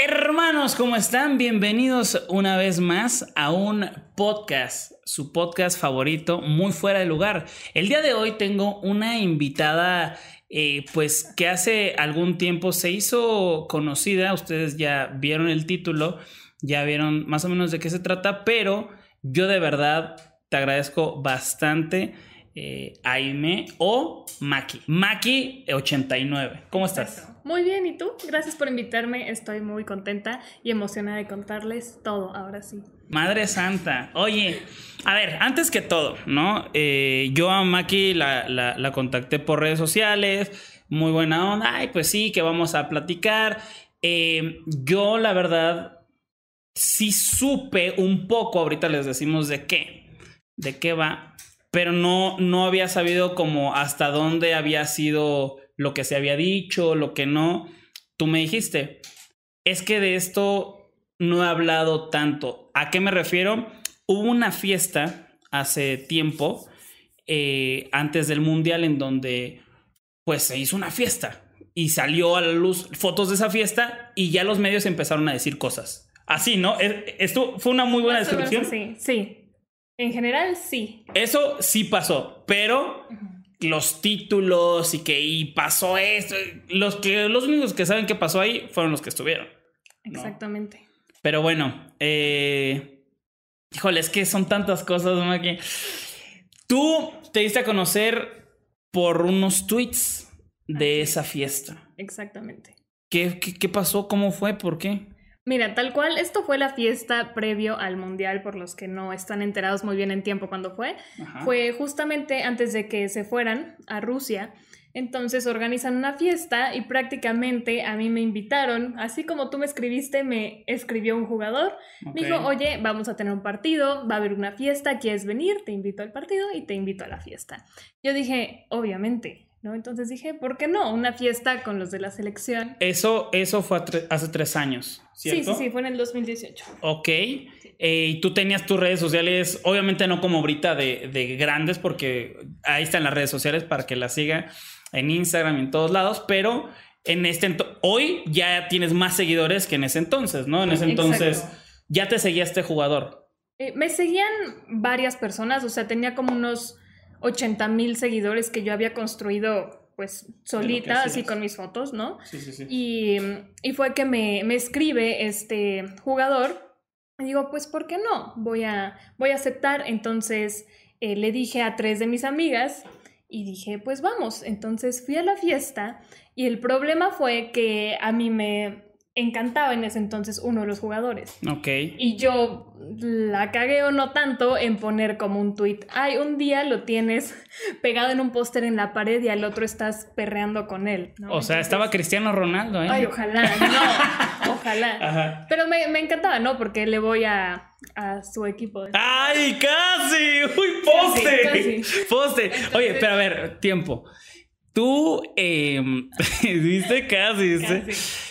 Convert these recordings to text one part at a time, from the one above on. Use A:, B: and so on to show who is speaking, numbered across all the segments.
A: Hermanos, ¿cómo están? Bienvenidos una vez más a un podcast, su podcast favorito, muy fuera de lugar. El día de hoy tengo una invitada, eh, pues que hace algún tiempo se hizo conocida, ustedes ya vieron el título, ya vieron más o menos de qué se trata, pero yo de verdad te agradezco bastante eh, Aime o Maki. Maki89. ¿Cómo estás?
B: Muy bien, ¿y tú? Gracias por invitarme. Estoy muy contenta y emocionada de contarles todo ahora sí.
A: Madre Santa. Oye, a ver, antes que todo, ¿no? Eh, yo a Maki la, contacté por redes sociales. Muy buena onda. Ay, pues sí, que vamos a platicar. Em, yo, la verdad, sí supe un poco, ahorita les decimos de qué, de qué va, pero no, no había sabido como hasta dónde había sido lo que se había dicho, lo que no. Tú me dijiste, es que de esto no he hablado tanto. ¿A qué me refiero? Hubo una fiesta hace tiempo, eh, antes del Mundial, en donde pues se hizo una fiesta y salió a la luz fotos de esa fiesta y ya los medios empezaron a decir cosas. Así, ¿no? E, esto fue una muy buena descripción.
B: Sí, sí. En general, sí.
A: Eso sí pasó, pero los títulos y que pasó esto, los, que, los únicos que saben qué pasó ahí fueron los que estuvieron.
B: Exactamente.
A: Pero bueno, eh, híjole, es que son tantas cosas, ¿no? Que tú te diste a conocer por unos tweets de esa fiesta.
B: Exactamente.
A: ¿Qué, qué pasó? ¿Cómo fue? ¿Por qué?
B: Mira, tal cual, esto fue la fiesta previo al Mundial, por los que no están enterados muy bien en tiempo cuando fue. Fue justamente antes de que se fueran a Rusia. Entonces organizan una fiesta y prácticamente a mí me invitaron, así como tú me escribiste, me escribió un jugador, dijo, oye, vamos a tener un partido, va a haber una fiesta, ¿quieres venir? Te invito al partido y te invito a la fiesta. Yo dije, obviamente, ¿no? Entonces dije, ¿por qué no? Una fiesta con los de la selección.
A: Eso, eso fue hace tres años, ¿cierto? Sí, sí, sí,
B: fue en el 2018.
A: Ok. Eh, y tú tenías tus redes sociales, obviamente no como ahorita de, de, grandes, porque ahí están las redes sociales para que las siga en Instagram y en todos lados, pero en este hoy ya tienes más seguidores que en ese entonces, ¿no? En ese entonces ya te seguía este jugador.
B: Eh, me seguían varias personas, o sea, tenía como unos 80 mil seguidores que yo había construido pues solita, así con mis fotos, ¿no? Sí, sí, sí. Y, fue que me, me, escribe este jugador. Y digo, pues, ¿por qué no? Voy a, voy a aceptar. Entonces eh, le dije a tres de mis amigas y dije, pues vamos. Entonces fui a la fiesta y el problema fue que a mí me, encantaba en ese entonces uno de los jugadores. Ok. Y yo la cagué o no tanto en poner como un tweet. Ay, un día lo tienes pegado en un póster en la pared y al otro estás perreando con él. O
A: sea, estaba Cristiano Ronaldo, ¿eh? Ay,
B: ojalá, no, ojalá. Ajá. Pero me, encantaba, ¿no? Porque le voy a, su equipo. ¡Ay,
A: casi! ¡Uy, poste! ¡Poste! Oye, pero a ver, tiempo. Tú, eh, em, viste casi, casi.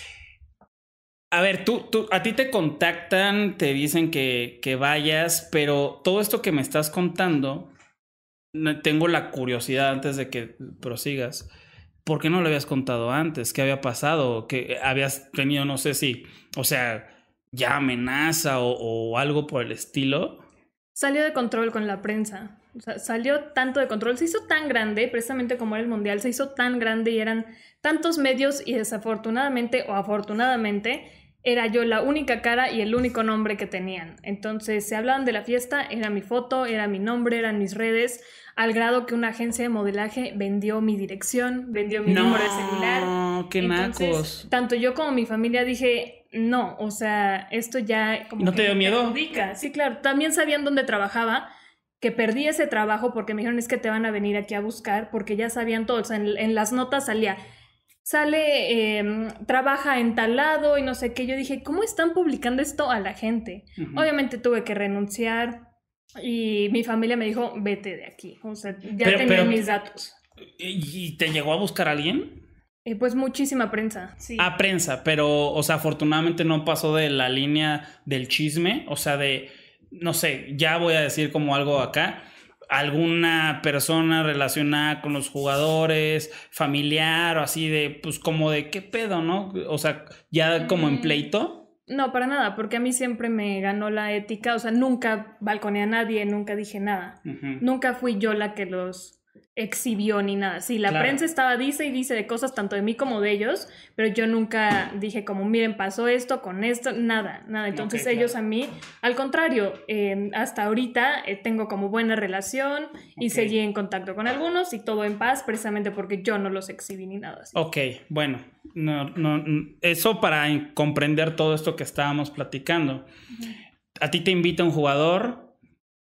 A: A ver, tú, tú, a ti te contactan, te dicen que, que vayas, pero todo esto que me estás contando, tengo la curiosidad antes de que prosigas. ¿Por qué no lo habías contado antes? ¿Qué había pasado? ¿Qué habías tenido, no sé si, o sea, ya amenaza o, o algo por el estilo?
B: Salió de control con la prensa. O sea, salió tanto de control, se hizo tan grande, precisamente como era el Mundial, se hizo tan grande y eran tantos medios y desafortunadamente o afortunadamente era yo la única cara y el único nombre que tenían. Entonces se hablaban de la fiesta, era mi foto, era mi nombre, eran mis redes, al grado que una agencia de modelaje vendió mi dirección, vendió mi número de celular.
A: No, qué macos!
B: Tanto yo como mi familia dije, no, o sea, esto ya... Como ¿No te dio miedo? sí, claro. También sabían dónde trabajaba, que perdí ese trabajo porque me dijeron es que te van a venir aquí a buscar porque ya sabían todo. O sea, en las notas salía sale, em, trabaja en tal lado y no sé qué. Yo dije, ¿cómo están publicando esto a la gente? Obviamente tuve que renunciar y mi familia me dijo, vete de aquí. O sea, ya tengo mis datos.
A: ¿Y te llegó a buscar alguien?
B: Eh, pues muchísima prensa, sí. Ah,
A: prensa, pero, o sea, afortunadamente no pasó de la línea del chisme, o sea, de, no sé, ya voy a decir como algo acá alguna persona relacionada con los jugadores, familiar o así de, pues como de qué pedo, ¿no? O sea, ya como en mm. pleito.
B: No, para nada, porque a mí siempre me ganó la ética, o sea, nunca balconeé a nadie, nunca dije nada. Nunca fui yo la que los exhibió ni nada. Sí, la prensa estaba, dice y dice de cosas tanto de mí como de ellos, pero yo nunca dije como, miren, pasó esto con esto, nada, nada. Entonces ellos a mí, al contrario, em, hasta ahorita eh, tengo como buena relación y seguí en contacto con algunos y todo en paz, precisamente porque yo no los exhibí ni nada.
A: Ok, bueno, eso para comprender todo esto que estábamos platicando. A ti te invita un jugador,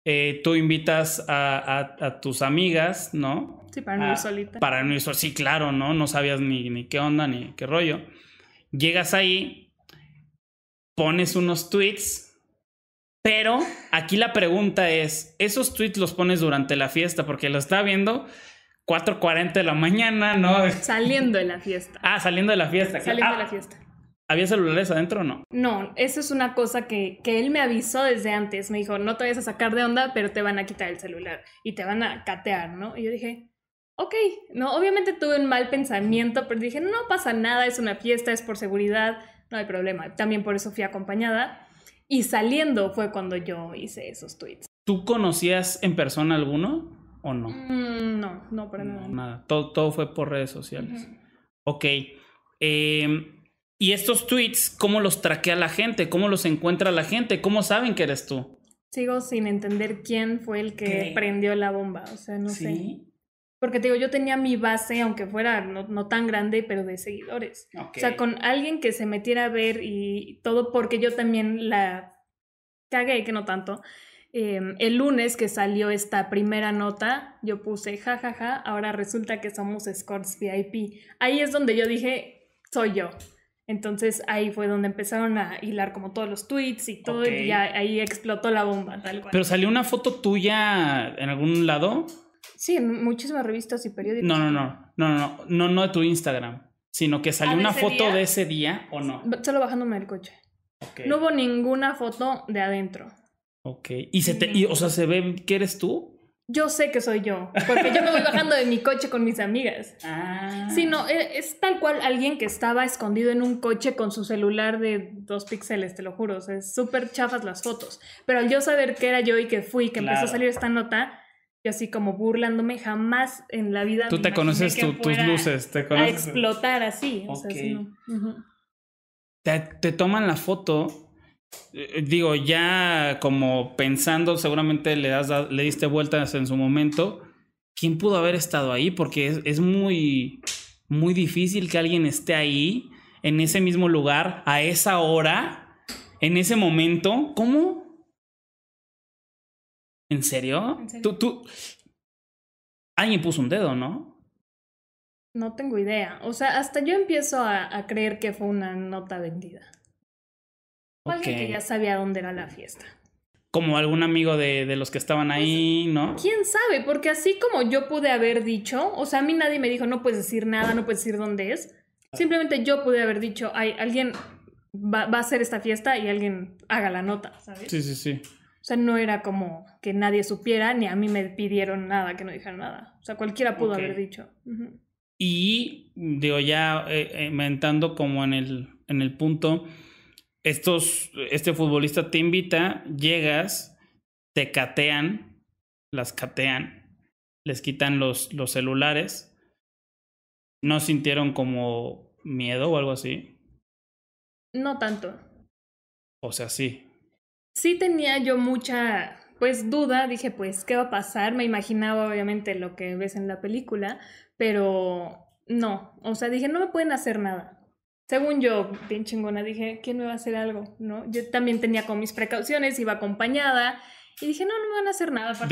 A: eh, tú invitas a, tus amigas, ¿no?
B: Sí, para no ir solita. Para
A: no ir solita, sí, claro, ¿no? No sabías ni, qué onda, ni qué rollo. Llegas ahí, pones unos tweets, pero aquí la pregunta es, ¿esos tweets los pones durante la fiesta? Porque lo está viendo 4.40 de la mañana, ¿no?
B: Saliendo de la fiesta.
A: Ah, saliendo de la fiesta. Saliendo de la fiesta. ¿Había celulares adentro o no?
B: No, eso es una cosa que, él me avisó desde antes. Me dijo, no te vayas a sacar de onda, pero te van a quitar el celular y te van a catear, ¿no? Y yo dije, ok, no, obviamente tuve un mal pensamiento, pero dije, no pasa nada, es una fiesta, es por seguridad, no hay problema. También por eso fui acompañada. Y saliendo fue cuando yo hice esos tweets.
A: ¿Tú conocías en persona alguno o no?
B: Mm, no, no, para nada.
A: todo, fue por redes sociales. Ok. Eh, y estos tweets, ¿cómo los traquea la gente? ¿Cómo los encuentra la gente? ¿Cómo saben que eres tú?
B: Sigo sin entender quién fue el que prendió la bomba, o sea, no ¿Sí? sé. Porque te digo, yo tenía mi base, aunque fuera no, tan grande, pero de seguidores. O sea, con alguien que se metiera a ver y todo, porque yo también la cagué, que no tanto. Em, el lunes que salió esta primera nota, yo puse, jajaja, ja, ja, ahora resulta que somos Scorts VIP. Ahí es donde yo dije, soy yo. Entonces ahí fue donde empezaron a hilar como todos los tweets y todo, y ahí explotó la bomba, tal cual. Pero
A: salió una foto tuya en algún lado.
B: Sí, en muchísimas revistas y periódicos. No, no,
A: no, no, no, no, no de tu Instagram, sino que salió ah, una foto de ese día
B: o no. Solo bajándome del coche. No hubo ninguna foto de adentro.
A: Ok. ¿Y se te, y, o sea, se ve que eres tú?
B: yo sé que soy yo, porque yo me voy bajando de mi coche con mis amigas. Ah. Sí, no, e, es, tal cual alguien que estaba escondido en un coche con su celular de dos píxeles, te lo juro, es súper chafas las fotos. Pero al yo saber que era yo y que fui, que empezó a salir esta nota, yo así como burlándome, jamás en la vida... Tú te conoces tus luces, te conoces. A explotar así, o sea, no.
A: te toman la foto eh, eh, digo, ya como pensando, seguramente le, das, le diste vueltas en su momento, ¿quién pudo haber estado ahí? Porque es, muy, muy difícil que alguien esté ahí, en ese mismo lugar, a esa hora, en ese momento. ¿Cómo? ¿En serio? Tú, tú... Alguien puso un dedo, ¿no?
B: No tengo idea. O sea, hasta yo empiezo a creer que fue una nota vendida alguien que ya sabía dónde era la fiesta.
A: Como algún amigo de, los que estaban pues, ahí, ¿no?
B: ¿Quién sabe? Porque así como yo pude haber dicho, o sea, a mí nadie me dijo, no puedes decir nada, no puedes decir dónde es. Ah. Simplemente yo pude haber dicho, hay alguien va, a hacer esta fiesta y alguien haga la nota, ¿sabes? Sí,
A: sí, sí. O
B: sea, no era como que nadie supiera, ni a mí me pidieron nada, que no dijera nada. O sea, cualquiera pudo haber dicho.
A: Y digo, ya eh, eh, mentando como en el, en el punto, estos, este futbolista te invita, llegas, te catean, las catean, les quitan los, los celulares, no sintieron como miedo o algo así.
B: No tanto.
A: O sea, sí.
B: Sí tenía yo mucha, pues, duda, dije, pues, ¿qué va a pasar? Me imaginaba, obviamente, lo que ves en la película, pero no, o sea, dije, no me pueden hacer nada según yo, bien chingona, dije, ¿quién me va a hacer algo? ¿No? Yo también tenía con mis precauciones, iba acompañada. Y dije, no, no me van a hacer nada.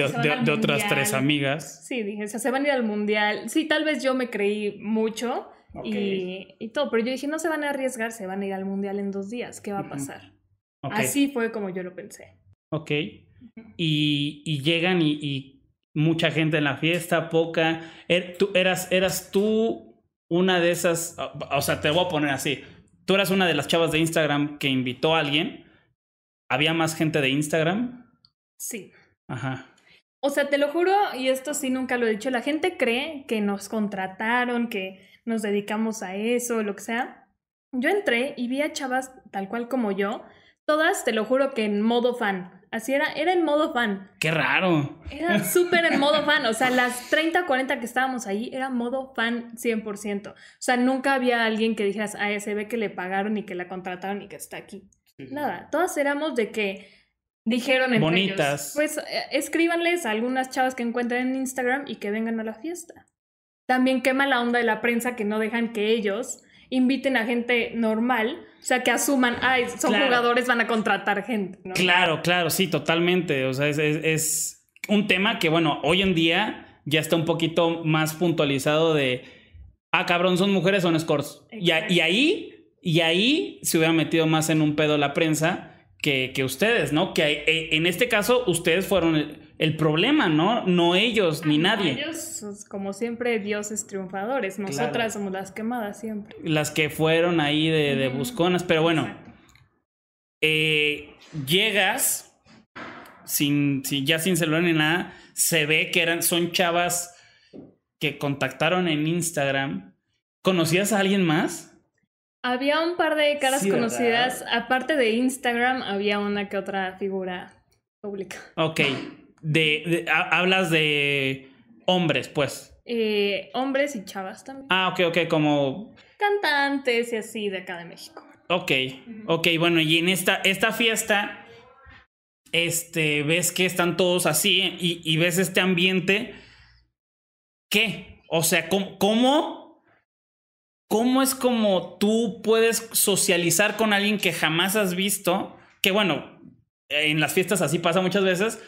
B: De, otras tres amigas. Sí, dije, o sea, se van a ir al mundial. Sí, tal vez yo me creí mucho y, todo, pero yo dije, no se van a arriesgar, se van a ir al mundial en dos días, ¿qué va a pasar? Así fue como yo lo pensé.
A: Ok. y, llegan y, mucha gente en la fiesta, poca. Er, tú, eras, eras tú una de esas, o sea, te voy a poner así, tú eras una de las chavas de Instagram que invitó a alguien, ¿había más gente de Instagram? Sí. Ajá.
B: O sea, te lo juro, y esto sí nunca lo he dicho, la gente cree que nos contrataron, que nos dedicamos a eso, lo que sea. Yo entré y vi a chavas tal cual como yo, todas, te lo juro que en modo fan. Así era, era en modo fan.
A: Qué raro.
B: Era súper en modo fan. O sea, las 30 40 que estábamos ahí era modo fan 100%. O sea, nunca había alguien que dijeras, ah, se ve que le pagaron y que la contrataron y que está aquí. Nada, todas éramos de que dijeron en Bonitas. pues eh, escríbanles a algunas chavas que encuentren en Instagram y que vengan a la fiesta. También quema la onda de la prensa que no dejan que ellos inviten a gente normal o sea, que asuman, ay, son jugadores, van a contratar gente.
A: Claro, claro, sí, totalmente. O sea, es, es, un tema que, bueno, hoy en día ya está un poquito más puntualizado de, ah, cabrón, son mujeres, son scores. Y, y, ahí, y ahí se hubiera metido más en un pedo la prensa que, que ustedes, ¿no? Que eh, en este caso ustedes fueron el problema, ¿no? No ellos ni nadie.
B: Ellos, como siempre, dioses triunfadores. Nosotras somos las quemadas siempre.
A: Las que fueron ahí de, busconas. Pero bueno, eh, llegas sin, sin, ya sin celular ni nada. Se ve que eran, son chavas que contactaron en Instagram. ¿Conocías a alguien más?
B: Había un par de caras conocidas. Aparte de Instagram, había una que otra figura pública.
A: Ok de, hablas de hombres, pues.
B: Eh, hombres y chavas también.
A: Ah, ok, ok, como...
B: Cantantes y así de acá de México.
A: Ok, ok, bueno, y en esta, esta fiesta, este, ves que están todos así y, y ves este ambiente. ¿Qué? O sea, ¿cómo, cómo, es como tú puedes socializar con alguien que jamás has visto? Que bueno, en las fiestas así pasa muchas veces,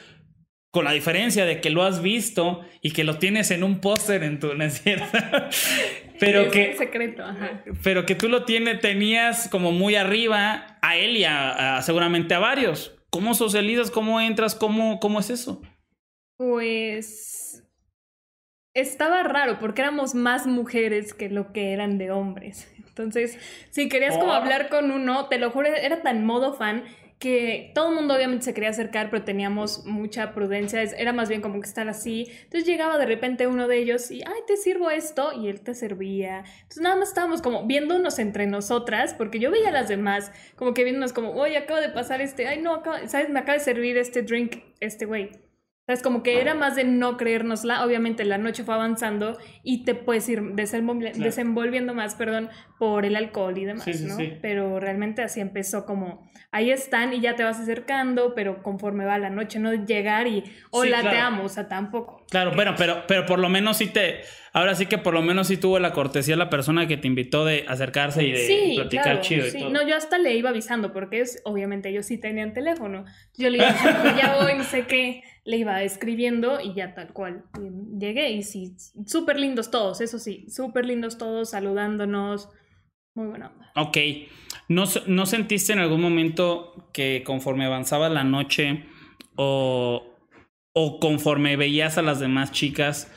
A: con la diferencia de que lo has visto y que lo tienes en un póster en tu, ¿no cierto? pero que. secreto, Pero que tú lo tienes, tenías como muy arriba a él y a, seguramente a varios. ¿Cómo socializas? ¿Cómo entras? ¿Cómo, cómo es eso?
B: Pues. Estaba raro porque éramos más mujeres que lo que eran de hombres. Entonces, si querías como oh. hablar con uno, te lo juro, era tan modo fan que todo el mundo obviamente se quería acercar, pero teníamos mucha prudencia, era más bien como que estar así. Entonces llegaba de repente uno de ellos y, ay, te sirvo esto, y él te servía. Entonces nada más estábamos como viéndonos entre nosotras, porque yo veía a las demás, como que viéndonos como, hoy acabo de pasar este, ay, no, ¿sabes? Me acaba de servir este drink, este güey. Es como que era más de no creérnosla. Obviamente la noche fue avanzando y te puedes ir desenvolviendo más, perdón, por el alcohol y demás, ¿no? Pero realmente así empezó como, ahí están y ya te vas acercando, pero conforme va la noche, no llegar y, hola, claro. te amo, o sea, tampoco.
A: Claro, bueno, pero, pero por lo menos sí te, ahora sí que por lo menos sí tuvo la cortesía la persona que te invitó de acercarse y de platicar chido. Y todo. No,
B: yo hasta le iba avisando porque es, obviamente ellos sí tenían teléfono. Yo le iba, ya voy, no sé qué le iba escribiendo y ya tal cual llegué. Y sí, súper lindos todos, eso sí, súper lindos todos, saludándonos. Muy buena onda.
A: Ok. ¿No, ¿No sentiste en algún momento que conforme avanzaba la noche o, o conforme veías a las demás chicas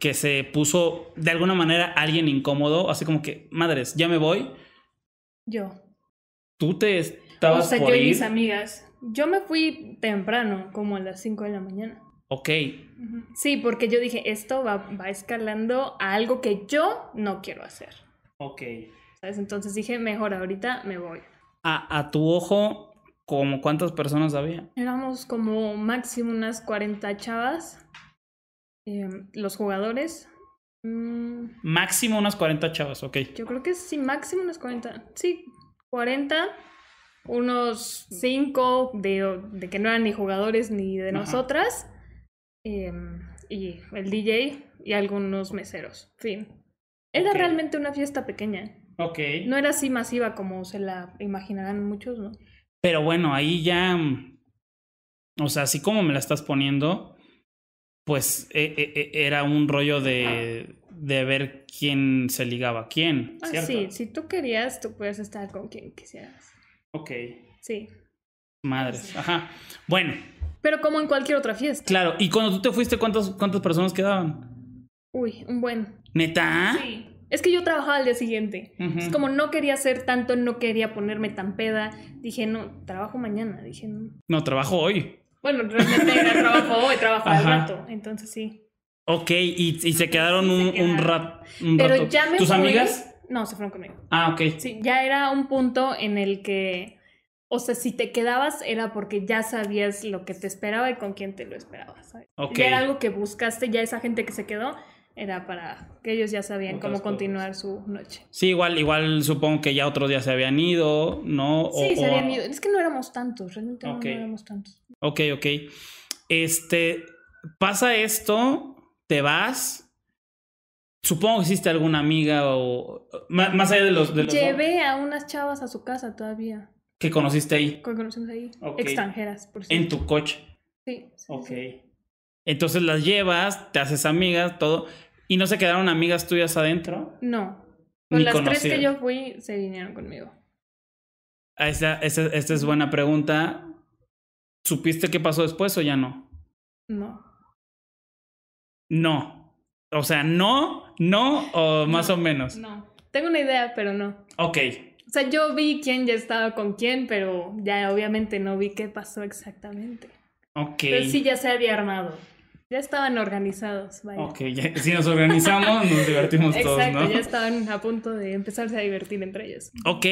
A: que se puso de alguna manera alguien incómodo? Así como que, madres, ya me voy. Yo. ¿Tú te estabas o sea, yo y mis
B: amigas. Yo me fui temprano, como a las 5 de la mañana. Ok. Sí, porque yo dije, esto va, va escalando a algo que yo no quiero hacer. Ok. ¿Sabes? Entonces dije, mejor ahorita me voy.
A: A, a tu ojo, ¿como cuántas personas había?
B: Éramos como máximo unas 40 chavas. Em, los jugadores. Mm.
A: máximo unas 40 chavas, ok.
B: Yo creo que sí, máximo unas 40. Sí, 40 unos cinco de, de que no eran ni jugadores ni de nosotras, em, y el DJ y algunos meseros, fin. Era realmente una fiesta pequeña. No era así masiva como se la imaginarán muchos, ¿no?
A: Pero bueno, ahí ya, mm, o sea, así como me la estás poniendo, pues e, e, e, era un rollo de... de ver quién se ligaba a quién. Ah, sí,
B: si tú querías, tú puedes estar con quien quisieras. Ok. Sí.
A: Madres, ajá. Bueno.
B: Pero como en cualquier otra fiesta. Claro,
A: y cuando tú te fuiste, ¿cuántas, cuántas personas quedaban?
B: Uy, un buen.
A: ¿Neta? Sí.
B: Es que yo trabajaba al día siguiente. Es como no quería hacer tanto, no quería ponerme tan peda. Dije, no, trabajo mañana. Dije, no.
A: No, trabajo hoy.
B: Bueno, realmente era trabajo hoy, trabajo rato. Entonces sí.
A: Ok, y, y se quedaron un, rato. ¿Tus amigas?
B: No, se fueron conmigo.
A: Ah, ok. Sí,
B: ya era un punto en el que, o sea, si te quedabas era porque ya sabías lo que te esperaba y con quién te lo esperabas. ¿sabes? era algo que buscaste, ya esa gente que se quedó era para que ellos ya sabían cómo continuar su noche.
A: Sí, igual, igual supongo que ya otros días se habían ido, ¿no? sí, se habían ido.
B: Es que no éramos tantos, realmente no, no éramos tantos.
A: Ok, ok. Este, pasa esto, te vas, Supongo que hiciste alguna amiga o. Más, allá de los, de Llevé
B: a unas chavas a su casa todavía.
A: ¿Qué conociste ahí?
B: conocimos ahí. Extranjeras, por cierto. En tu coche. Sí.
A: ok. Entonces las llevas, te haces amigas, todo. ¿Y no se quedaron amigas tuyas adentro?
B: No. Con las tres que yo fui, se vinieron conmigo.
A: Ah, esta, esta es buena pregunta. ¿Supiste qué pasó después o ya no? No. No. O sea, no, no o más o menos.
B: No. Tengo una idea, pero no. Ok. O sea, yo vi quién ya estaba con quién, pero ya obviamente no vi qué pasó exactamente.
A: Ok. Pero sí ya
B: se había armado. Ya estaban organizados, Ok,
A: si nos organizamos, nos divertimos todos, ¿no? ya
B: estaban a punto de empezarse a divertir entre ellos. Ok,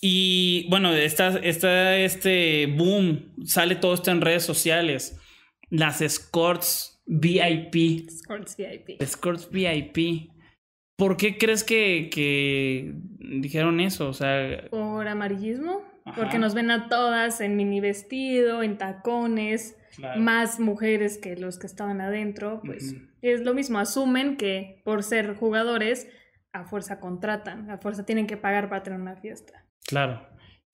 A: y bueno, está, está este boom, sale todo esto en redes sociales. Las escorts VIP.
B: Escorts VIP.
A: VIP. ¿Por qué crees que, dijeron eso? O sea.
B: Por amarillismo. Porque nos ven a todas en mini vestido, en tacones, más mujeres que los que estaban adentro. Pues es lo mismo. Asumen que por ser jugadores, a fuerza contratan, a fuerza tienen que pagar para tener una fiesta.
A: Claro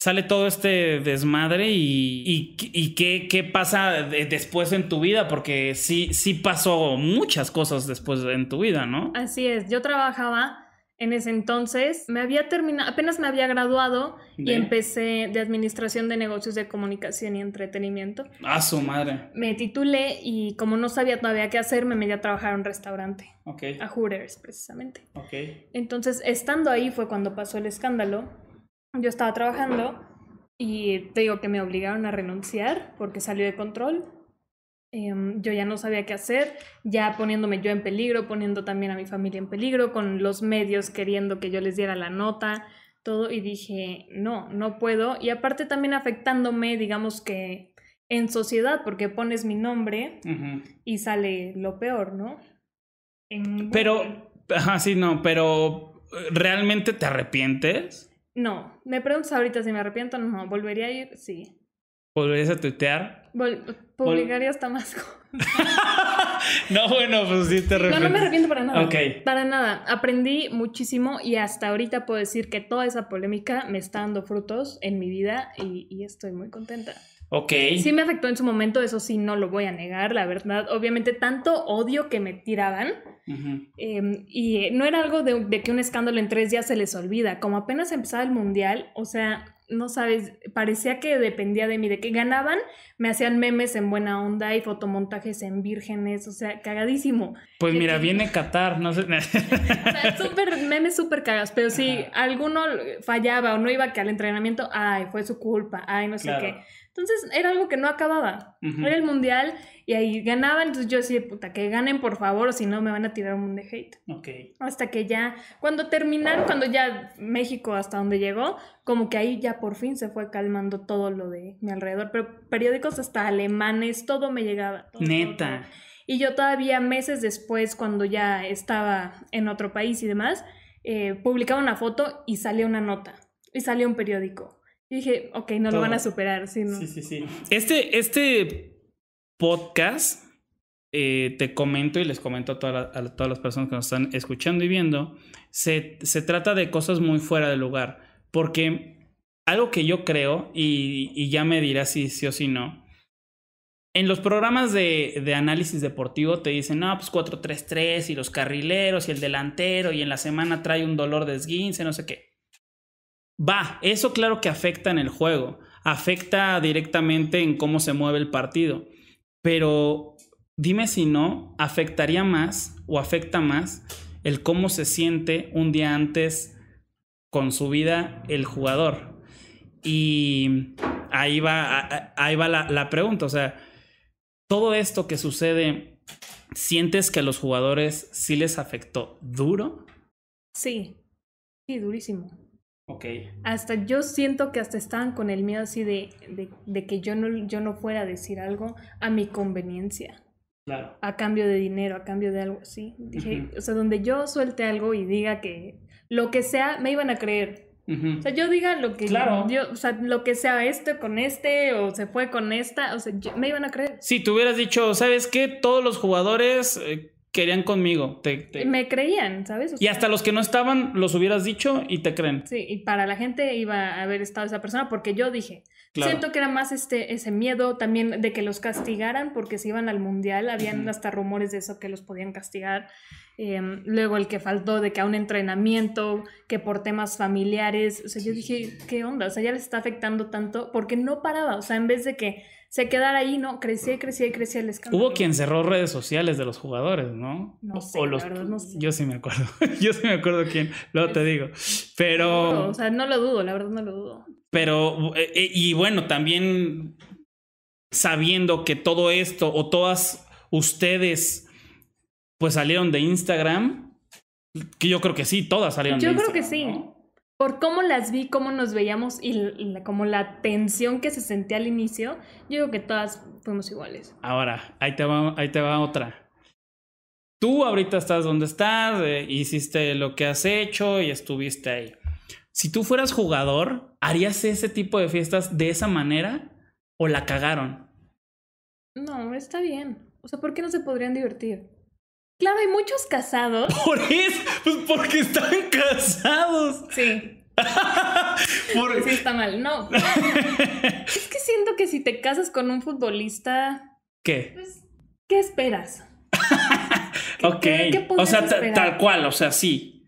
A: sale todo este desmadre y, qué, qué, pasa después en tu vida, porque sí, sí pasó muchas cosas después en tu vida, ¿no?
B: Así es, yo trabajaba en ese entonces, me había terminado, apenas me había graduado y empecé de Administración de Negocios de Comunicación y Entretenimiento.
A: ¡Ah, su madre.
B: Me titulé y como no sabía todavía qué hacer, me metí a trabajar a un restaurante.
A: Ok. A Hooters,
B: precisamente. Ok. Entonces, estando ahí fue cuando pasó el escándalo yo estaba trabajando y te digo que me obligaron a renunciar porque salió de control. Em, yo ya no sabía qué hacer, ya poniéndome yo en peligro, poniendo también a mi familia en peligro, con los medios queriendo que yo les diera la nota, todo, y dije, no, no puedo. Y aparte también afectándome, digamos que en sociedad, porque pones mi nombre y sale lo peor, ¿no? Pero,
A: ajá, sí, no, pero ¿realmente te arrepientes?
B: No, me preguntas ahorita si me arrepiento, no, volvería a ir, sí.
A: ¿Volverías a tuitear?
B: publicaría hasta más
A: No, bueno, pues sí te arrepiento. No, no me arrepiento
B: para nada. Para nada. Aprendí muchísimo y hasta ahorita puedo decir que toda esa polémica me está dando frutos en mi vida y estoy muy contenta.
A: Ok. Sí me
B: afectó en su momento, eso sí, no lo voy a negar, la verdad. Obviamente, tanto odio que me tiraban. Em, y eh, no era algo de, que un escándalo en tres días se les olvida. Como apenas empezaba el mundial, o sea, no sabes, parecía que dependía de mí, de que ganaban, me hacían memes en buena onda y fotomontajes en vírgenes, o sea, cagadísimo.
A: Pues eh, mira, viene Qatar, no sé. o sea,
B: memes súper cagas, pero si alguno fallaba o no iba que al entrenamiento, ay, fue su culpa, ay, no sé qué. Entonces era algo que no acababa. Era el mundial y ahí ganaban. Entonces yo decía, puta, que ganen por favor, o si no me van a tirar un mundo de hate. Ok. Hasta que ya, cuando terminaron, cuando ya México hasta donde llegó, como que ahí ya por fin se fue calmando todo lo de mi alrededor. Pero periódicos hasta alemanes, todo me llegaba. Neta. Y yo todavía meses después, cuando ya estaba en otro país y demás, eh, publicaba una foto y salía una nota. Y salía un periódico y dije, ok, no lo van a superar. sino sí, sí, sí.
A: Este, este podcast, eh, te comento y les comento a, todas las personas que nos están escuchando y viendo, se, se trata de cosas muy fuera de lugar. Porque algo que yo creo, y, ya me dirás si sí o si no, en los programas de, de, análisis deportivo te dicen, no, pues 4-3-3 y los carrileros y el delantero y en la semana trae un dolor de esguince, no sé qué. Va, eso claro que afecta en el juego, afecta directamente en cómo se mueve el partido, pero dime si no, afectaría más o afecta más el cómo se siente un día antes con su vida el jugador. Y ahí va, ahí va la, la pregunta, o sea, todo esto que sucede, ¿sientes que a los jugadores sí les afectó duro?
B: Sí, sí, durísimo. Ok. Hasta yo siento que hasta estaban con el miedo así de, que yo no, yo no fuera a decir algo a mi conveniencia. Claro. A cambio de dinero, a cambio de algo así. Dije, o sea, donde yo suelte algo y diga que lo que sea, me iban a creer. O sea, yo diga lo que sea, lo que sea este con este o se fue con esta, o sea, me iban a creer.
A: Si hubieras dicho, ¿sabes qué? Todos los jugadores eh, querían conmigo. Te,
B: Me creían, ¿sabes? y
A: hasta los que no estaban los hubieras dicho y te creen.
B: Sí, y para la gente iba a haber estado esa persona porque yo dije, Siento que era más este, ese miedo también de que los castigaran porque se iban al mundial, habían hasta rumores de eso que los podían castigar. Em, luego el que faltó de que a un entrenamiento, que por temas familiares, o sea, yo dije, ¿qué onda? O sea, ya les está afectando tanto porque no paraba, o sea, en vez de que se quedara ahí, no, crecía y crecía y crecía el escándalo. Hubo
A: quien cerró redes sociales de los jugadores, ¿no?
B: No o los,
A: Yo sí me acuerdo, yo sí me acuerdo quién, luego te digo, pero... o
B: sea, no lo dudo, la verdad no lo dudo.
A: Pero, eh, eh, y bueno, también sabiendo que todo esto o todas ustedes pues salieron de Instagram, que yo creo que sí, todas salieron yo de Instagram. Yo creo
B: que sí. Por cómo las vi, cómo nos veíamos y, como la tensión que se sentía al inicio, yo creo que todas fuimos iguales.
A: Ahora, ahí te va, ahí te va otra. Tú ahorita estás donde estás, eh, hiciste lo que has hecho y estuviste ahí. Si tú fueras jugador, ¿harías ese tipo de fiestas de esa manera o la cagaron?
B: No, está bien. O sea, ¿por qué no se podrían divertir? Claro, hay muchos casados. ¿Por eso? Pues porque están casados. Sí. Por... Sí está mal. No. es que siento que si te casas con un futbolista... ¿Qué? Pues, ¿Qué esperas?
A: Okay. ok. ¿qué, o sea, tal cual, o sea, sí.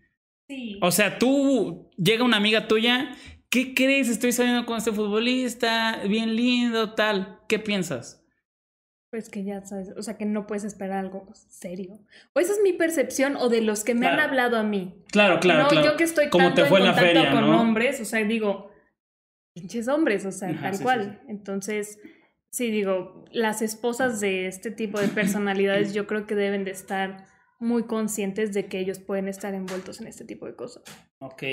A: Sí. O sea, tú llega una amiga tuya, ¿qué crees? Estoy saliendo con este futbolista, bien lindo, tal. ¿Qué piensas?
B: Pues que ya sabes, o sea, que no puedes esperar algo serio. O esa es mi percepción o de los que me han hablado a mí. Claro, claro, no, yo que estoy tanto contacto con hombres, o sea, digo, pinches hombres, o sea, tal cual. Entonces, sí, digo, las esposas de este tipo de personalidades yo creo que deben de estar muy conscientes de que ellos pueden estar envueltos en este tipo de cosas.
A: Ok.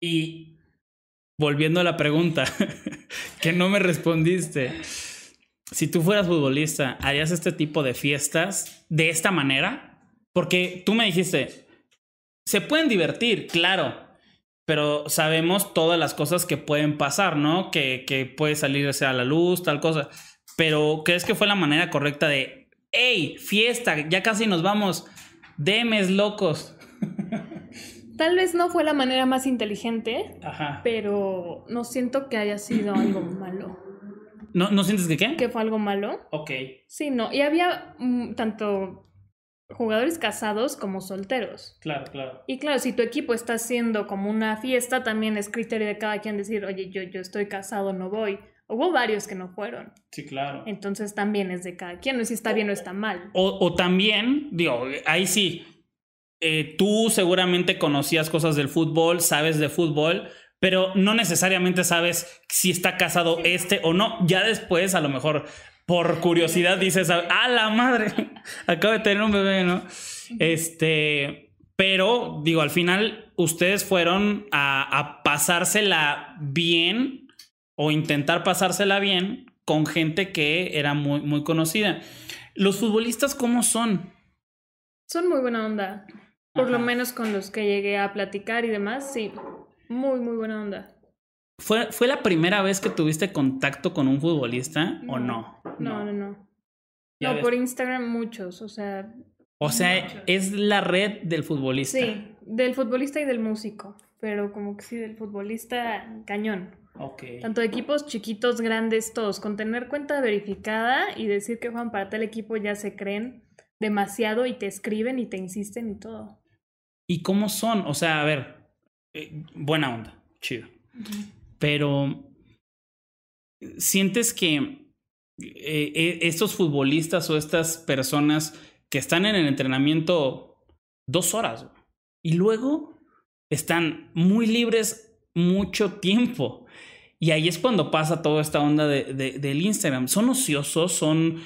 A: Y volviendo a la pregunta que no me respondiste, si tú fueras futbolista, ¿harías este tipo de fiestas de esta manera? Porque tú me dijiste, se pueden divertir, claro, pero sabemos todas las cosas que pueden pasar, ¿no? Que, puede salirse a la luz, tal cosa. Pero ¿crees que fue la manera correcta de, hey, fiesta, ya casi nos vamos, demes locos?
B: Tal vez no fue la manera más inteligente, pero no siento que haya sido algo malo.
A: ¿No, ¿No sientes que qué?
B: Que fue algo malo. Ok. Sí, no. Y había mm, tanto jugadores casados como solteros. Claro, claro. Y claro, si tu equipo está haciendo como una fiesta, también es criterio de cada quien decir, oye, yo, yo estoy casado, no voy. Hubo varios que no fueron. Sí, claro. Entonces también es de cada quien, no si está bien o está mal.
A: O, o también, digo, ahí sí, eh, tú seguramente conocías cosas del fútbol, sabes de fútbol, pero no necesariamente sabes si está casado este o no. Ya después, a lo mejor, por curiosidad, dices, a la madre, acabo de tener un bebé, ¿no? Este, pero digo, al final, ustedes fueron a, pasársela bien o intentar pasársela bien con gente que era muy, muy conocida. ¿Los futbolistas cómo
B: son? Son muy buena onda. Por lo menos con los que llegué a platicar y demás, sí. Muy, muy buena onda.
A: ¿Fue, ¿Fue la primera vez que tuviste contacto con un futbolista o no?
B: No, no, no. No, por Instagram muchos, o sea.
A: O sea, es la red del futbolista. Sí,
B: del futbolista y del músico, pero como que sí, del futbolista cañón.
A: Okay. Tanto equipos
B: chiquitos, grandes, todos. Con tener cuenta verificada y decir que Juan, para tal equipo ya se creen demasiado y te escriben y te insisten y todo.
A: ¿Y cómo son? O sea, a ver, eh, buena onda, chido. Pero sientes que eh, eh, estos futbolistas o estas personas que están en el entrenamiento dos horas y luego están muy libres mucho tiempo. Y ahí es cuando pasa toda esta onda de, del Instagram. Son ociosos, son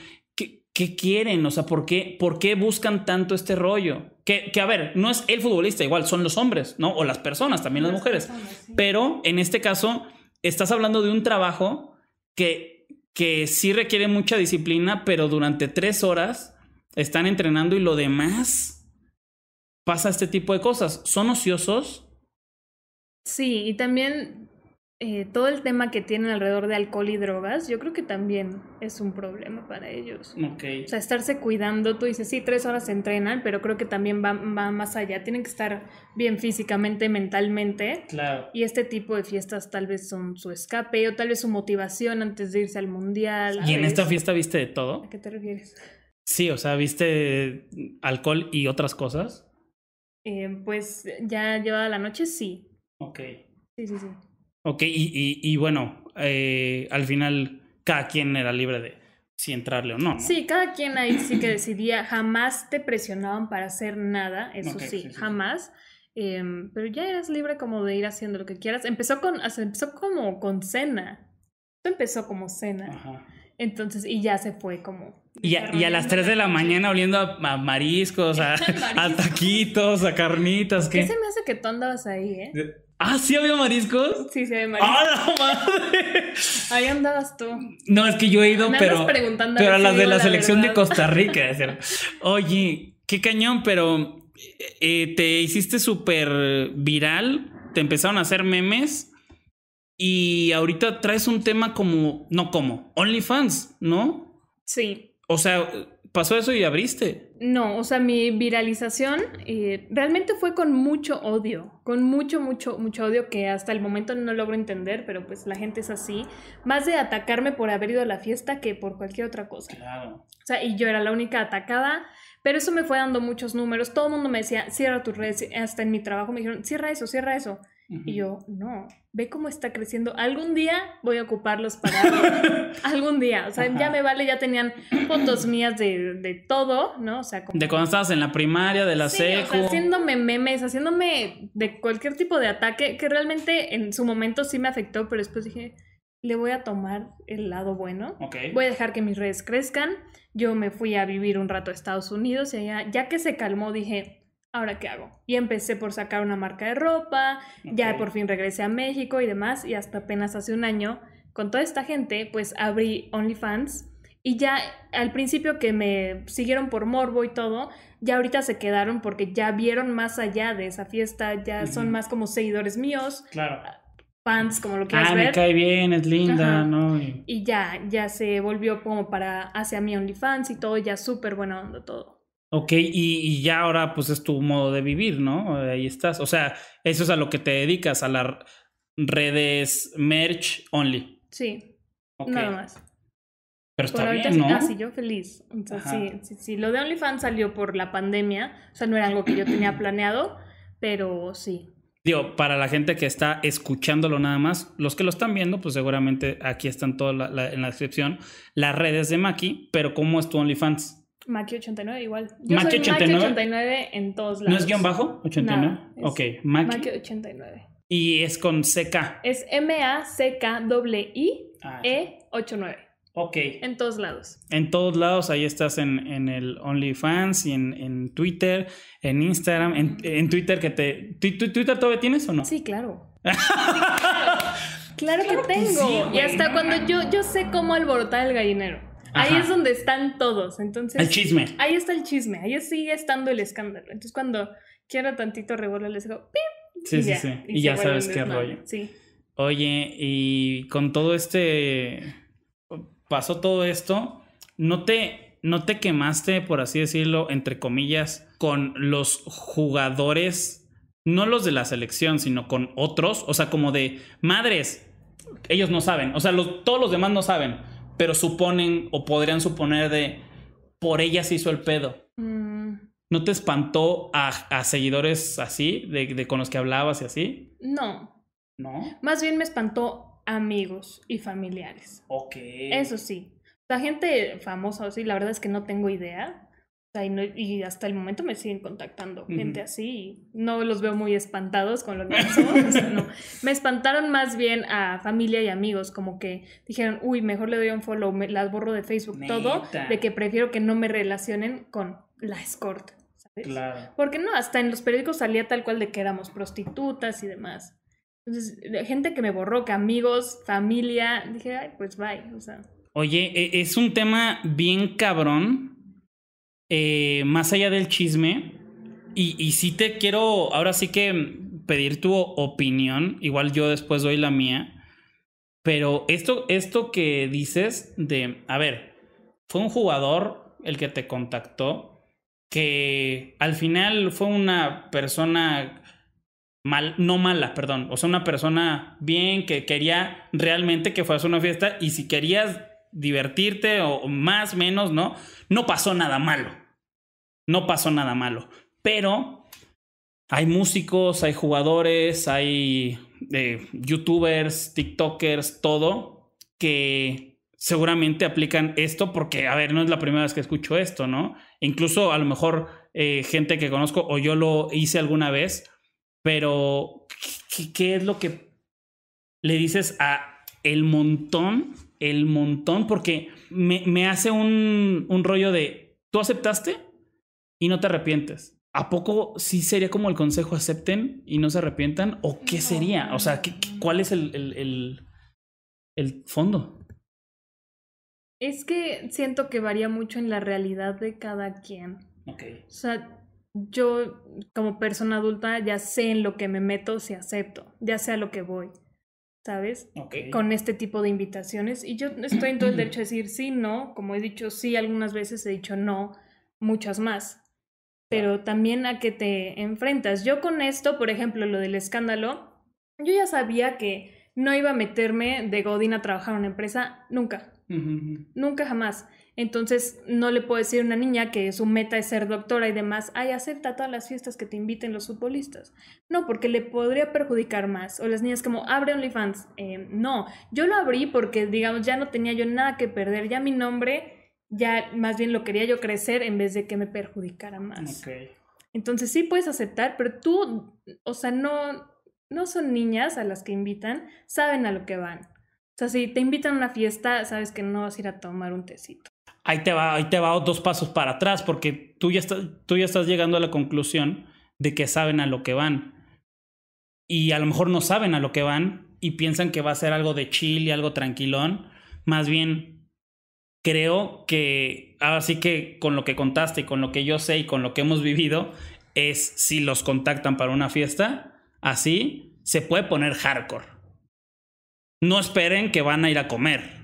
A: ¿qué quieren? O sea, ¿por qué, ¿por qué buscan tanto este rollo? Que, que, a ver, no es el futbolista, igual son los hombres, ¿no? O las personas, también las, mujeres. Pero en este caso, estás hablando de un trabajo que, que sí requiere mucha disciplina, pero durante tres horas están entrenando y lo demás pasa este tipo de cosas. ¿Son ociosos?
B: Sí, y también eh, todo el tema que tienen alrededor de alcohol y drogas, yo creo que también es un problema para ellos. Okay. O sea, estarse cuidando, tú dices, sí, tres horas se entrenan, pero creo que también va, más allá, tienen que estar bien físicamente, mentalmente. Claro. Y este tipo de fiestas tal vez son su escape o tal vez su motivación antes de irse al mundial. ¿Y en esta
A: fiesta viste de todo? ¿A
B: qué te refieres?
A: Sí, o sea, viste alcohol y otras cosas.
B: Eh, pues ya llevada la noche, sí. Ok. Sí, sí, sí.
A: Ok, y, bueno, eh, al final cada quien era libre de si entrarle o no, Sí,
B: cada quien ahí sí que decidía, jamás te presionaban para hacer nada, eso sí, jamás. Em, pero ya eras libre como de ir haciendo lo que quieras. Empezó con, empezó como con cena. Esto empezó como cena. Ajá. Entonces, y ya se fue como. Y
A: a, las 3 de la mañana oliendo a, mariscos, a, taquitos, a carnitas. ¿qué? ¿Qué se
B: me hace que tú andabas ahí, eh?
A: ¿Ah, sí había mariscos?
B: Sí, sí había ¡Ah, mariscos. ¡Ah, madre! Ahí andabas tú.
A: No, es que yo he ido, pero. Preguntando pero a las de la, selección de Costa Rica. oye, qué cañón, pero eh, te hiciste súper viral. Te empezaron a hacer memes. Y ahorita traes un tema como. No como. OnlyFans, ¿no? Sí. O sea, pasó eso y abriste.
B: No, o sea, mi viralización eh, realmente fue con mucho odio, con mucho, mucho, mucho odio que hasta el momento no logro entender, pero pues la gente es así. Más de atacarme por haber ido a la fiesta que por cualquier otra cosa. Claro. O sea, y yo era la única atacada, pero eso me fue dando muchos números. Todo el mundo me decía, cierra tus redes, hasta en mi trabajo me dijeron, cierra eso, cierra eso. Y yo, no, ve cómo está creciendo. Algún día voy a ocuparlos para... Algún día, o sea, ya me vale, ya tenían fotos mías de, de todo, ¿no? O sea, De
A: cuando estabas en la primaria, de la sí, haciéndome
B: memes, haciéndome de cualquier tipo de ataque, que realmente en su momento sí me afectó, pero después dije, le voy a tomar el lado bueno. Voy a dejar que mis redes crezcan. Yo me fui a vivir un rato a Estados Unidos y allá, ya que se calmó, dije, ¿ahora qué hago? Y empecé por sacar una marca de ropa, ya por fin regresé a México y demás, y hasta apenas hace un año, con toda esta gente, pues abrí OnlyFans. Y ya al principio que me siguieron por morbo y todo, ya ahorita se quedaron porque ya vieron más allá de esa fiesta, ya son más como seguidores míos. Claro. Fans, como lo quieras ah, me cae
A: bien, es linda, ¿no? Y...
B: ya, ya se volvió como para hacia mi OnlyFans y todo, ya súper buena onda todo.
A: Ok, y, ya ahora pues es tu modo de vivir, ¿no? Ahí estás. O sea, eso es a lo que te dedicas, a las redes merch only.
B: Sí. Nada más.
A: Pero está ¿no? Ah,
B: yo feliz. sí, sí, sí, Lo de OnlyFans salió por la pandemia. O sea, no era algo que yo tenía planeado, pero sí.
A: Digo, para la gente que está escuchándolo nada más, los que lo están viendo, pues seguramente aquí están todas en la descripción las redes de Maki, pero ¿cómo es tu OnlyFans?
B: machi 89 igual. Yo 89. 89 en todos lados. ¿No es guión bajo? 89. ok, Machi. 89.
A: Y es con CK.
B: Es M-A-C-K-I-E-89. Ah, ok. En todos lados.
A: En todos lados, ahí estás en, en el OnlyFans y en, en, Twitter, en Instagram, en, en Twitter que te... ¿Tw twitter todavía tienes o no? Sí,
B: claro. claro. que tengo. y hasta cuando yo, yo sé cómo alborotar el gallinero. Ahí es donde están todos, entonces... El chisme. Ahí está el chisme, ahí sigue estando el escándalo. Entonces cuando quiero tantito revuelo les digo, ¡pim! Sí, sí, sí. Y, ya sabes qué rollo. Sí.
A: Oye, y con todo este... Pasó todo esto, ¿no te, no te quemaste, por así decirlo, entre comillas, con los jugadores, no los de la selección, sino con otros? O sea, como de, madres, ellos no saben, o sea, todos los demás no saben pero suponen o podrían suponer de por ella se hizo el pedo. Mm. ¿No te espantó a, seguidores así, de, con los que hablabas y así?
B: No. ¿No? Más bien me espantó amigos y familiares. Ok. Eso sí. La gente famosa, sí, la verdad es que no tengo idea y, hasta el momento me siguen contactando gente así. Y no los veo muy espantados con lo que Me espantaron más bien a familia y amigos, como que dijeron, uy, mejor le doy un follow, me, las borro de Facebook todo, de que prefiero que no me relacionen con la escort. ¿sabes? Claro. Porque no, hasta en los periódicos salía tal cual de que éramos prostitutas y demás. Entonces, gente que me borró, que amigos, familia, dije, ay, pues bye. O sea.
A: Oye, e, es un tema bien cabrón eh, más allá del chisme, y, si sí te quiero, ahora sí que pedir tu opinión, igual yo después doy la mía, pero esto, esto que dices de, a ver, fue un jugador el que te contactó, que al final fue una persona mal, no mala, perdón, o sea, una persona bien que quería realmente que fueras una fiesta y si querías divertirte o más, menos, ¿no? No pasó nada malo no pasó nada malo. Pero hay músicos, hay jugadores, hay eh, youtubers, TikTokers, todo, que seguramente aplican esto porque, a ver, no es la primera vez que escucho esto, ¿no? Incluso a lo mejor eh, gente que conozco o yo lo hice alguna vez, pero ¿qué, es lo que le dices a el montón? El montón, porque me, me hace un, un rollo de, ¿tú aceptaste? y no te arrepientes. ¿A poco sí sería como el consejo acepten y no se arrepientan? ¿O qué sería? O sea, ¿qué, cuál es el, el, fondo?
B: Es que siento que varía mucho en la realidad de cada quien. O sea, yo como persona adulta ya sé en lo que me meto si acepto, ya sé a lo que voy, ¿sabes? Con este tipo de invitaciones. Y yo estoy en todo el derecho a decir sí, no. Como he dicho sí algunas veces, he dicho no muchas más pero también a qué te enfrentas. Yo con esto, por ejemplo, lo del escándalo, yo ya sabía que no iba a meterme de Godín a trabajar en una empresa nunca, nunca jamás. Entonces, no le puedo decir a una niña que su meta es ser doctora y demás, ay, acepta todas las fiestas que te inviten los futbolistas. No, porque le podría perjudicar más. O las niñas como, abre OnlyFans. Em, no, yo lo abrí porque, digamos, ya no tenía yo nada que perder, ya mi nombre ya más bien lo quería yo crecer en vez de que me perjudicara más. Entonces sí puedes aceptar, pero tú, o sea, no, no son niñas a las que invitan, saben a lo que van. O sea, si te invitan a una fiesta, sabes que no vas a ir a tomar un tecito.
A: Ahí te va, ahí te va dos pasos para atrás, porque tú ya, estás, tú ya estás llegando a la conclusión de que saben a lo que van. Y a lo mejor no saben a lo que van y piensan que va a ser algo de chill y algo tranquilón. Más bien, creo que así que con lo que contaste y con lo que yo sé y con lo que hemos vivido, es si los contactan para una fiesta, así se puede poner hardcore. No esperen que van a ir a comer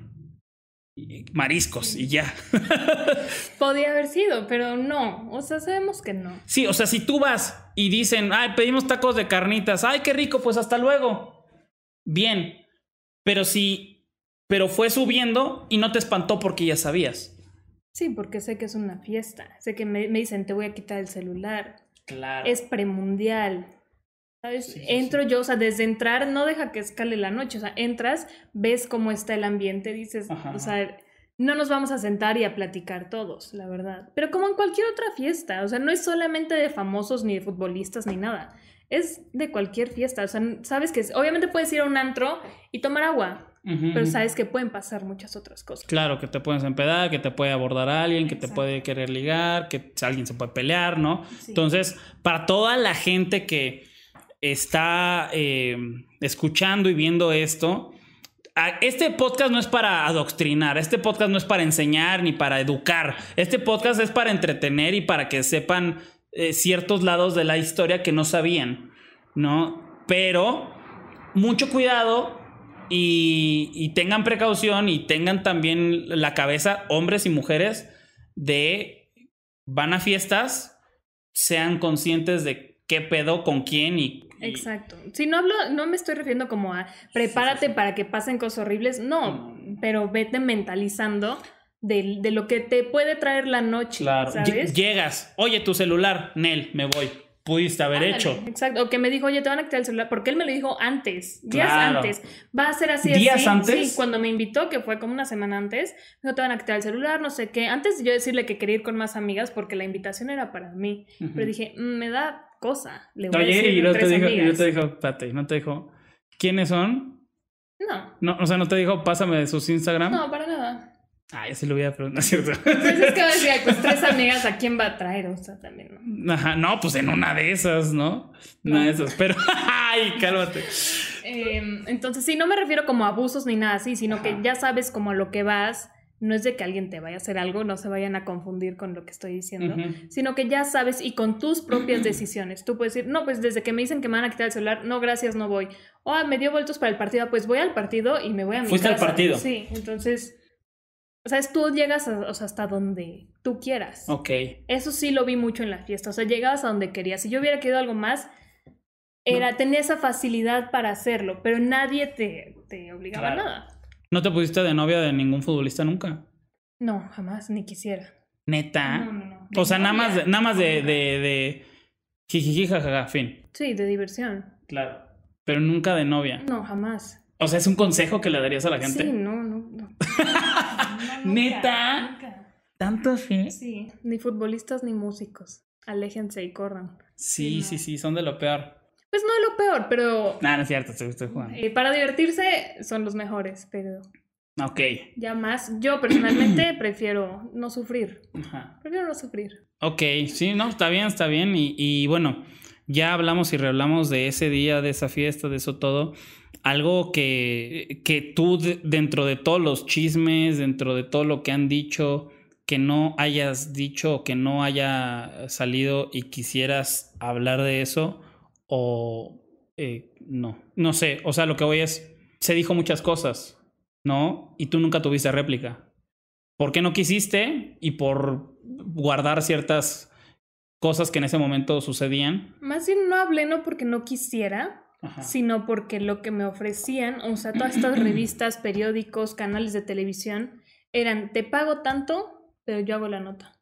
A: mariscos y ya.
B: Podía haber sido, pero no, o sea, sabemos que no.
A: Sí, o sea, si tú vas y dicen, ay, pedimos tacos de carnitas, ay, qué rico, pues hasta luego. Bien, pero si pero fue subiendo y no te espantó porque ya sabías.
B: Sí, porque sé que es una fiesta, sé que me, dicen te voy a quitar el celular. Claro. Es premundial. ¿Sabes? Entro yo, o sea, desde entrar no deja que escale la noche, o sea, entras, ves cómo está el ambiente, dices, o sea, no nos vamos a sentar y a platicar todos, la verdad. Pero como en cualquier otra fiesta, o sea, no es solamente de famosos ni de futbolistas ni nada es de cualquier fiesta. O sea, sabes que obviamente puedes ir a un antro y tomar agua pero sabes que pueden pasar muchas otras cosas.
A: Claro, que te puedes empedar, que te puede abordar alguien, que te puede querer ligar, que alguien se puede pelear, ¿no? Entonces, para toda la gente que está eh, escuchando y viendo esto, este podcast no es para adoctrinar, este podcast no es para enseñar ni para educar, este podcast es para entretener y para que sepan eh, ciertos lados de la historia que no sabían, ¿no? Pero mucho cuidado y, tengan precaución y tengan también la cabeza, hombres y mujeres, de van a fiestas, sean conscientes de qué pedo, con quién y...
B: Exacto. Si no hablo, no me estoy refiriendo como a prepárate para que pasen cosas horribles, no, mm. pero vete mentalizando. De, lo que te puede traer la noche. Claro. ¿sabes?
A: Llegas, oye tu celular, Nel, me voy pudiste haber hecho.
B: Exacto. O que me dijo, oye, te van a quitar el celular, porque él me lo dijo antes, días antes. Va a ser así. ¿Días antes? Sí, cuando me invitó, que fue como una semana antes, me dijo, te van a quitar el celular, no sé qué. Antes yo decirle que quería ir con más amigas, porque la invitación era para mí. Pero dije, mm, me da cosa. Le voy y yo te, dijo, y yo te dijo,
A: espérate, no te dijo, ¿quiénes son? No. no. O sea, no te dijo, pásame de sus Instagram. No,
B: para nada. Ah,
A: ya se lo voy a preguntar, ¿cierto? Entonces
B: pues es que decir, pues tres amigas, ¿a quién va a traer? O sea, también, ¿no?
A: Ajá, no, pues en una de esas, ¿no? Una de esas, pero, ay, cálmate.
B: Em, entonces, sí, no me refiero como abusos ni nada así, sino que ya sabes como lo que vas, no es de que alguien te vaya a hacer algo, no se vayan a confundir con lo que estoy diciendo, sino que ya sabes y con tus propias decisiones, tú puedes decir, no, pues desde que me dicen que me van a quitar el celular, no, gracias, no voy. O oh, ah, me dio vueltos para el partido, ah, pues voy al partido y me voy a mi Fuiste al partido. Sí, entonces... O sea, es tú llegas hasta donde tú quieras. Ok. Eso sí lo vi mucho en la fiesta. O sea, llegabas a donde querías. Si yo hubiera querido algo más, era tenía esa facilidad para hacerlo, pero nadie te, obligaba a nada.
A: ¿No te pusiste de novia de ningún futbolista nunca?
B: No, jamás, ni quisiera.
A: ¿Neta? No, no, no. o sea, nada más, nada más de, de, de fin.
B: Sí, de diversión.
A: Claro. Pero nunca de novia.
B: No, jamás.
A: O sea, es un consejo que le darías a la gente. Sí,
B: no, no, no. ¿Neta? ¿Tanto así? Sí, ni futbolistas ni músicos. Aléjense y corran.
A: Sí, sí, sí, son de lo peor.
B: Pues no de lo peor, pero.
A: nada es cierto, estoy, jugando. Eh,
B: para divertirse son los mejores, pero. Ok. Ya más, yo personalmente prefiero no sufrir. Ajá. Prefiero no sufrir.
A: Ok, sí, no, está bien, está bien. Y, y bueno, ya hablamos y rehablamos de ese día, de esa fiesta, de eso todo algo que, tú dentro de todos los chismes, dentro de todo lo que han dicho, que no hayas dicho, que no haya salido y quisieras hablar de eso o eh, no. No sé, o sea, lo que voy es, se dijo muchas cosas, ¿no? Y tú nunca tuviste réplica. ¿Por qué no quisiste? Y por guardar ciertas cosas que en ese momento sucedían.
B: Más bien no hablé no porque no quisiera, sino porque lo que me ofrecían, o sea, todas estas revistas, periódicos, canales de televisión, eran, te pago tanto, pero yo hago la nota.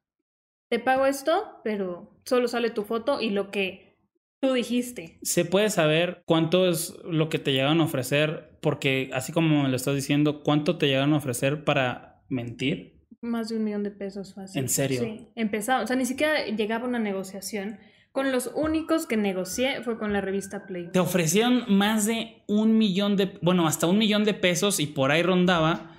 B: Te pago esto, pero solo sale tu foto y lo que tú dijiste.
A: ¿Se puede saber cuánto es lo que te llegaron a ofrecer? Porque así como me lo estás diciendo, ¿cuánto te llegaron a ofrecer para mentir?
B: Más de un millón de pesos fácil. ¿En serio? Sí, empezaba, o sea, ni siquiera llegaba una negociación con los únicos que negocié fue con la revista Play.
A: Te ofrecieron más de un millón de, bueno, hasta un millón de pesos y por ahí rondaba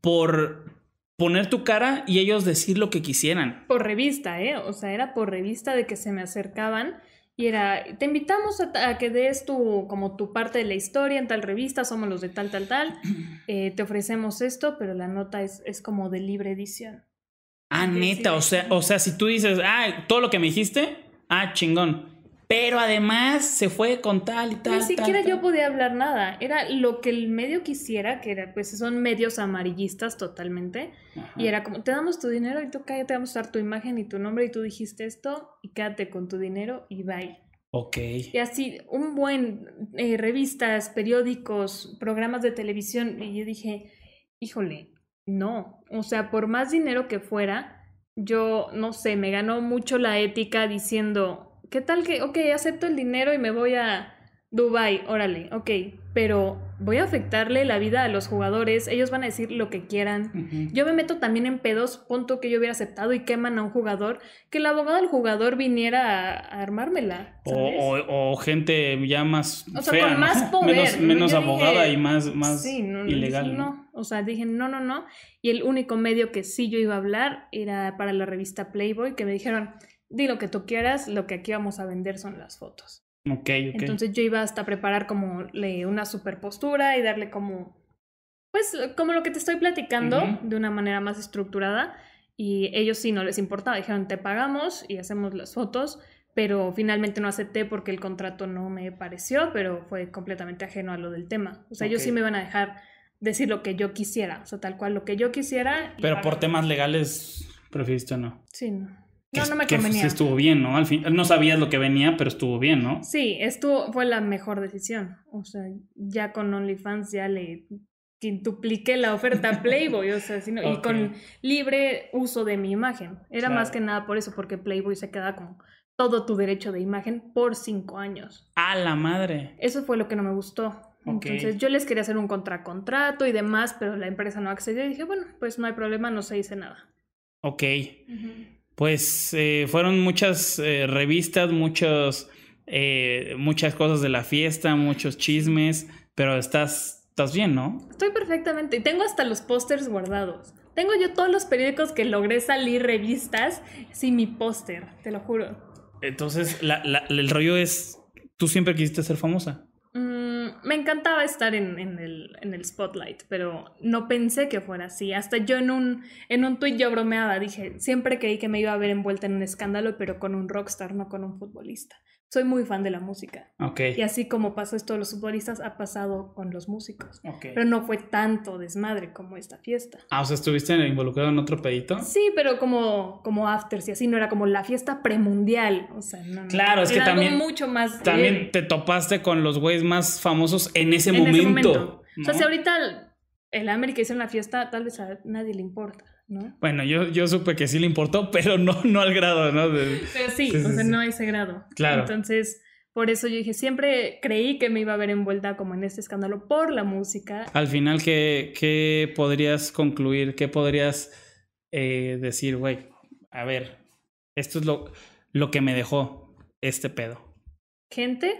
A: por poner tu cara y ellos decir lo que quisieran.
B: Por revista, ¿eh? O sea, era por revista de que se me acercaban y era, te invitamos a, que des tu, como tu parte de la historia en tal revista, somos los de tal, tal, tal, eh, te ofrecemos esto, pero la nota es como de libre edición.
A: Ah, neta, o sea, o sea, si tú dices, ah, todo lo que me dijiste, ah, chingón.
B: Pero además se fue con tal y tal. Ni siquiera yo podía hablar nada. Era lo que el medio quisiera, que era, pues son medios amarillistas totalmente. Y era como, te damos tu dinero y tú cállate, vamos a dar tu imagen y tu nombre y tú dijiste esto y quédate con tu dinero y bye. Ok. Y así, un buen eh, revistas, periódicos, programas de televisión. Y yo dije, híjole, no, o sea, por más dinero que fuera, yo no sé, me ganó mucho la ética diciendo, ¿qué tal que, ok, acepto el dinero y me voy a Dubai, órale, ok, pero voy a afectarle la vida a los jugadores, ellos van a decir lo que quieran. Yo me meto también en pedos, punto que yo hubiera aceptado y queman a un jugador, que el abogado del jugador viniera a, armármela. O, o,
A: o, gente ya más... O sea, con más Menos, abogada y más, más ilegal. no.
B: O sea, dije, no, no, no. Y el único medio que sí yo iba a hablar era para la revista Playboy, que me dijeron, di lo que tú quieras, lo que aquí vamos a vender son las fotos.
A: Ok, ok. Entonces
B: yo iba hasta a preparar como una super postura y darle como, pues, como lo que te estoy platicando de una manera más estructurada. Y ellos sí no les importaba, dijeron, te pagamos y hacemos las fotos, pero finalmente no acepté porque el contrato no me pareció, pero fue completamente ajeno a lo del tema. O sea, ellos sí me van a dejar decir lo que yo quisiera, o sea, tal cual lo que yo quisiera. Pero por
A: temas legales, Prefiriste no.
B: Sí, no. No, no me que pues, convenía. estuvo
A: bien, ¿no? Al fin, no sabías lo que venía, pero estuvo bien, ¿no?
B: Sí, estuvo, fue la mejor decisión. O sea, ya con OnlyFans ya le quintupliqué la oferta a Playboy, o sea, sino, y con libre uso de mi imagen. Era más que nada por eso, porque Playboy se queda con todo tu derecho de imagen por cinco años.
A: ¡A la madre!
B: Eso fue lo que no me gustó. Entonces yo les quería hacer un contracontrato y demás, pero la empresa no accedió y dije, bueno, pues no hay problema, no se dice nada.
A: Ok. Pues eh, fueron muchas eh, revistas, muchos, eh, muchas cosas de la fiesta, muchos chismes, pero estás, estás bien, ¿no?
B: Estoy perfectamente y tengo hasta los pósters guardados. Tengo yo todos los periódicos que logré salir revistas sin mi póster, te lo juro.
A: Entonces, el rollo es, tú siempre quisiste ser famosa.
B: Mm, me encantaba estar en, el, en, el, spotlight, pero no pensé que fuera así. Hasta yo en un, en un tuit yo bromeaba, dije, siempre creí que me iba a ver envuelta en un escándalo, pero con un rockstar, no con un futbolista soy muy fan de la música. Okay. Y así como pasó esto de los futbolistas, ha pasado con los músicos. Pero no fue tanto desmadre como esta fiesta.
A: Ah, o sea, ¿estuviste involucrado en otro pedito? Sí,
B: pero como, como afters y así, no era como la fiesta premundial. O sea, no. Claro, es que también. mucho más. Eh, también
A: te topaste con los güeyes más famosos en ese momento. O sea, si
B: ahorita el, América hizo la fiesta, tal vez a nadie le importa.
A: Bueno, yo, yo supe que sí le importó, pero no, no al grado, ¿no? pero
B: sí, o sea, no a ese grado. Entonces, por eso yo dije, siempre creí que me iba a ver envuelta como en este escándalo por la música.
A: Al final, ¿qué, podrías concluir? ¿Qué podrías eh, decir, güey? A ver, esto es lo, lo que me dejó este pedo.
B: Gente,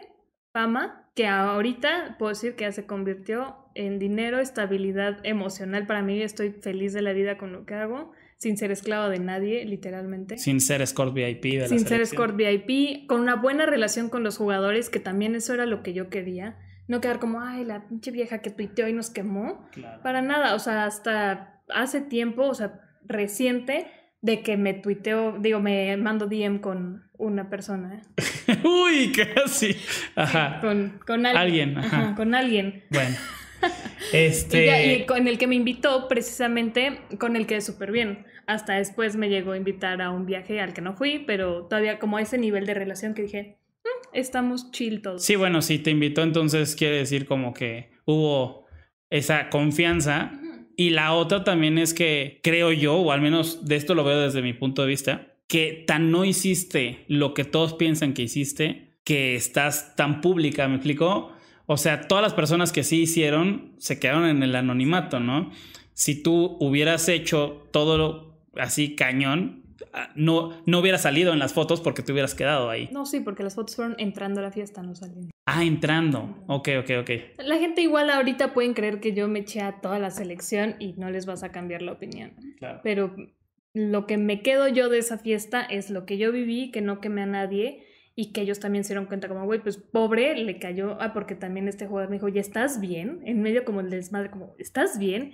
B: fama, que ahorita puedo decir que ya se convirtió en dinero, estabilidad emocional. Para mí estoy feliz de la vida con lo que hago, sin ser esclavo de nadie, literalmente.
A: Sin ser escort VIP
B: Sin ser escort VIP, con una buena relación con los jugadores, que también eso era lo que yo quería. No quedar como, ay, la pinche vieja que tuiteó y nos quemó. Para nada, o sea, hasta hace tiempo, o sea, reciente, de que me tuiteó, digo, me mando DM con una persona.
A: ¿eh? Uy, casi. Ajá.
B: con, alguien. con alguien.
A: Bueno. Este... Y,
B: con el que me invitó, precisamente, con el que es súper bien. Hasta después me llegó a invitar a un viaje al que no fui, pero todavía como a ese nivel de relación que dije, mm, estamos chill todos. Sí,
A: bueno, si te invitó, entonces quiere decir como que hubo esa confianza. Y la otra también es que creo yo, o al menos de esto lo veo desde mi punto de vista, que tan no hiciste lo que todos piensan que hiciste, que estás tan pública, ¿me explico? O sea, todas las personas que sí hicieron se quedaron en el anonimato, ¿no? Si tú hubieras hecho todo así cañón, ah, no, no hubiera salido en las fotos porque te hubieras quedado ahí.
B: No, sí, porque las fotos fueron entrando a la fiesta, no saliendo.
A: Ah, entrando. Ok, ok, ok.
B: La gente igual ahorita pueden creer que yo me eché a toda la selección y no les vas a cambiar la opinión. Claro. Pero lo que me quedo yo de esa fiesta es lo que yo viví, que no quemé a nadie y que ellos también se dieron cuenta como, güey, pues pobre, le cayó, ah, porque también este jugador me dijo, ya estás bien, en medio como el desmadre, como, ¿estás bien?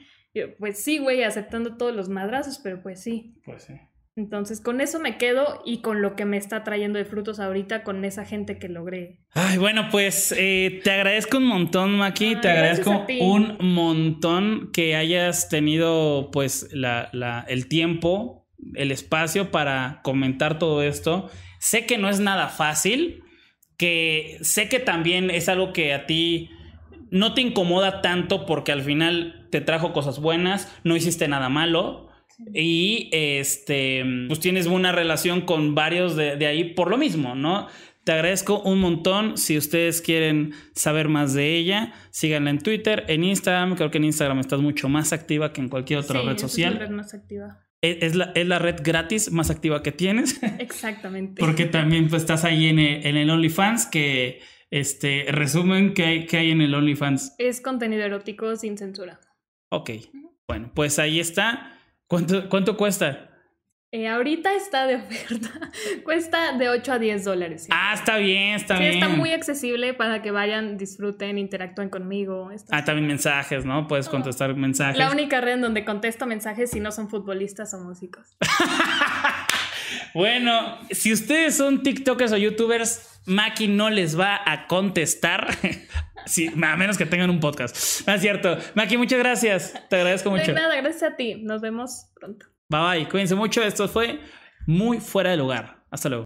B: pues sí, güey, aceptando todos los madrazos, pero pues sí. Pues sí. Entonces, con eso me quedo y con lo que me está trayendo de frutos ahorita con esa gente que logré.
A: Ay, bueno, pues eh, te agradezco un montón, Maki. te agradezco un montón que hayas tenido, pues, el tiempo, el espacio para comentar todo esto. Sé que no es nada fácil, que sé que también es algo que a ti no te incomoda tanto porque al final te trajo cosas buenas, no hiciste nada malo. Y este, pues tienes una relación con varios de, ahí por lo mismo, ¿no? Te agradezco un montón. Si ustedes quieren saber más de ella, síganla en Twitter, en Instagram. Creo que en Instagram estás mucho más activa que en cualquier otra red social. Sí, red
B: más activa.
A: E, es la, red gratis más activa que tienes.
B: Exactamente. Porque
A: también pues, estás ahí en el, en OnlyFans, que este, resumen, que hay, hay en el OnlyFans?
B: Es contenido erótico sin censura.
A: Ok, bueno, pues ahí está. ¿Cuánto, cuánto cuesta?
B: Eh, ahorita está de oferta. Cuesta de 8 a 10 dólares. Ah, está
A: bien, está bien. Está muy
B: accesible para que vayan, disfruten, interactúen conmigo.
A: ah, también mensajes, ¿no? Puedes contestar mensajes. La
B: única red en donde contesto mensajes si no son futbolistas o músicos.
A: bueno, si ustedes son TikTokers o YouTubers, Maki no les va a contestar. a menos que tengan un podcast. es cierto. Maki, muchas gracias. Te agradezco mucho. De nada,
B: gracias a ti. Nos vemos pronto. Bye bye, cuídense mucho. Esto fue muy fuera de lugar. Hasta luego.